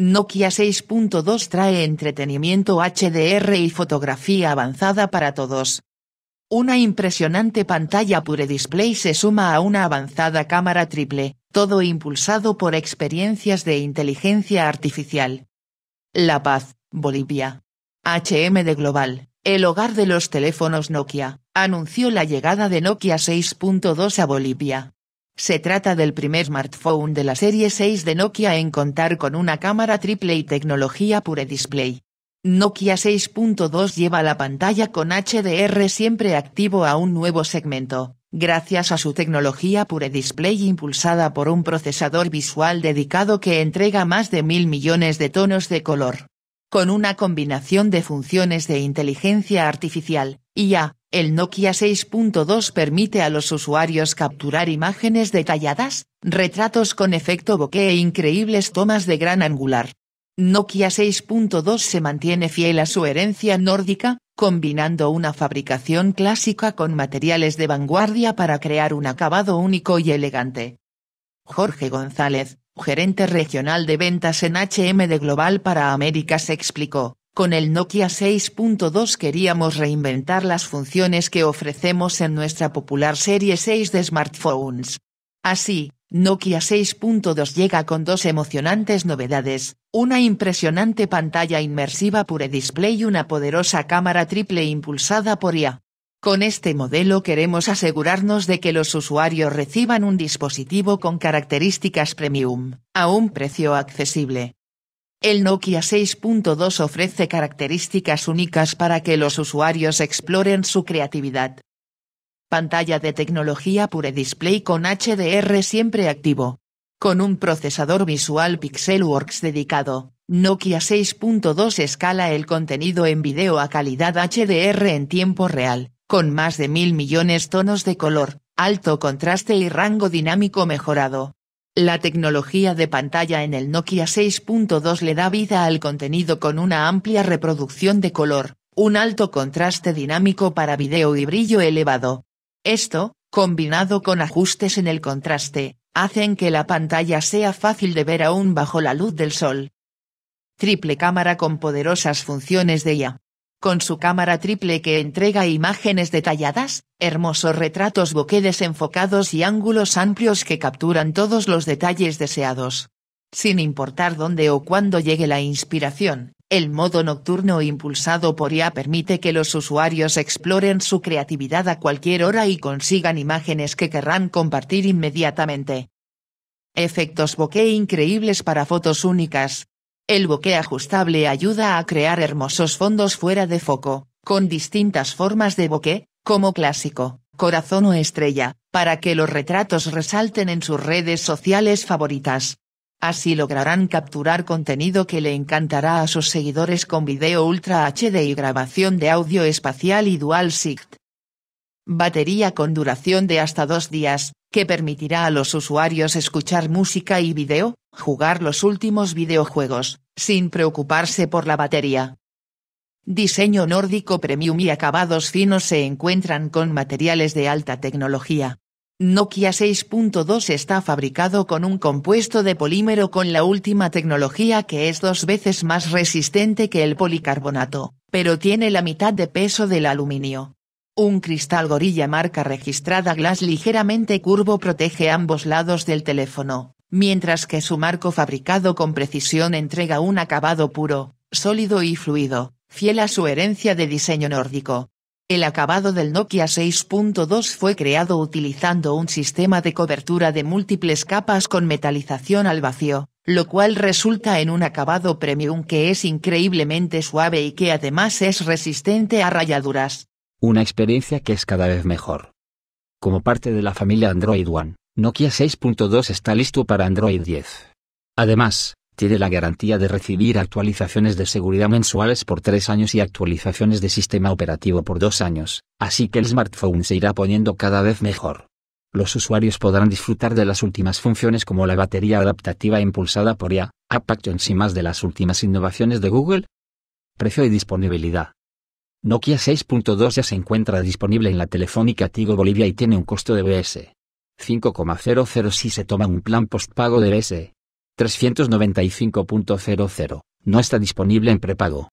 Nokia 6.2 trae entretenimiento HDR y fotografía avanzada para todos. Una impresionante pantalla Pure Display se suma a una avanzada cámara triple, todo impulsado por experiencias de inteligencia artificial. La Paz, Bolivia. HMD Global, el hogar de los teléfonos Nokia, anunció la llegada de Nokia 6.2 a Bolivia. Se trata del primer smartphone de la serie 6 de Nokia en contar con una cámara triple y tecnología Pure Display. Nokia 6.2 lleva la pantalla con HDR siempre activo a un nuevo segmento, gracias a su tecnología Pure Display impulsada por un procesador visual dedicado que entrega más de mil millones de tonos de color. Con una combinación de funciones de inteligencia artificial, IA, el Nokia 6.2 permite a los usuarios capturar imágenes detalladas, retratos con efecto bokeh e increíbles tomas de gran angular. Nokia 6.2 se mantiene fiel a su herencia nórdica, combinando una fabricación clásica con materiales de vanguardia para crear un acabado único y elegante. Jorge González, gerente regional de ventas en HM de Global para América se explicó. Con el Nokia 6.2 queríamos reinventar las funciones que ofrecemos en nuestra popular serie 6 de smartphones. Así, Nokia 6.2 llega con dos emocionantes novedades, una impresionante pantalla inmersiva Pure Display y una poderosa cámara triple impulsada por IA. Con este modelo queremos asegurarnos de que los usuarios reciban un dispositivo con características premium, a un precio accesible. El Nokia 6.2 ofrece características únicas para que los usuarios exploren su creatividad. Pantalla de tecnología Pure Display con HDR siempre activo. Con un procesador visual Pixelworks dedicado, Nokia 6.2 escala el contenido en video a calidad HDR en tiempo real, con más de mil millones tonos de color, alto contraste y rango dinámico mejorado. La tecnología de pantalla en el Nokia 6.2 le da vida al contenido con una amplia reproducción de color, un alto contraste dinámico para vídeo y brillo elevado. Esto, combinado con ajustes en el contraste, hacen que la pantalla sea fácil de ver aún bajo la luz del sol. Triple cámara con poderosas funciones de IA con su cámara triple que entrega imágenes detalladas, hermosos retratos bokeh desenfocados y ángulos amplios que capturan todos los detalles deseados. Sin importar dónde o cuándo llegue la inspiración, el modo nocturno impulsado por IA permite que los usuarios exploren su creatividad a cualquier hora y consigan imágenes que querrán compartir inmediatamente. Efectos bokeh increíbles para fotos únicas, el bokeh ajustable ayuda a crear hermosos fondos fuera de foco, con distintas formas de bokeh, como clásico, corazón o estrella, para que los retratos resalten en sus redes sociales favoritas. Así lograrán capturar contenido que le encantará a sus seguidores con video Ultra HD y grabación de audio espacial y dual sight. Batería con duración de hasta dos días, que permitirá a los usuarios escuchar música y video, jugar los últimos videojuegos, sin preocuparse por la batería. Diseño nórdico premium y acabados finos se encuentran con materiales de alta tecnología. Nokia 6.2 está fabricado con un compuesto de polímero con la última tecnología que es dos veces más resistente que el policarbonato, pero tiene la mitad de peso del aluminio. Un cristal gorilla marca registrada glass ligeramente curvo protege ambos lados del teléfono, mientras que su marco fabricado con precisión entrega un acabado puro, sólido y fluido, fiel a su herencia de diseño nórdico. El acabado del Nokia 6.2 fue creado utilizando un sistema de cobertura de múltiples capas con metalización al vacío, lo cual resulta en un acabado premium que es increíblemente suave y que además es resistente a rayaduras. Una experiencia que es cada vez mejor. Como parte de la familia Android One, Nokia 6.2 está listo para Android 10. Además, tiene la garantía de recibir actualizaciones de seguridad mensuales por tres años y actualizaciones de sistema operativo por dos años, así que el smartphone se irá poniendo cada vez mejor. Los usuarios podrán disfrutar de las últimas funciones como la batería adaptativa impulsada por IA, App Actions y más de las últimas innovaciones de Google. Precio y disponibilidad. Nokia 6.2 ya se encuentra disponible en la Telefónica Tigo Bolivia y tiene un costo de BS. 5,00 si se toma un plan postpago de BS. 395.00, no está disponible en prepago.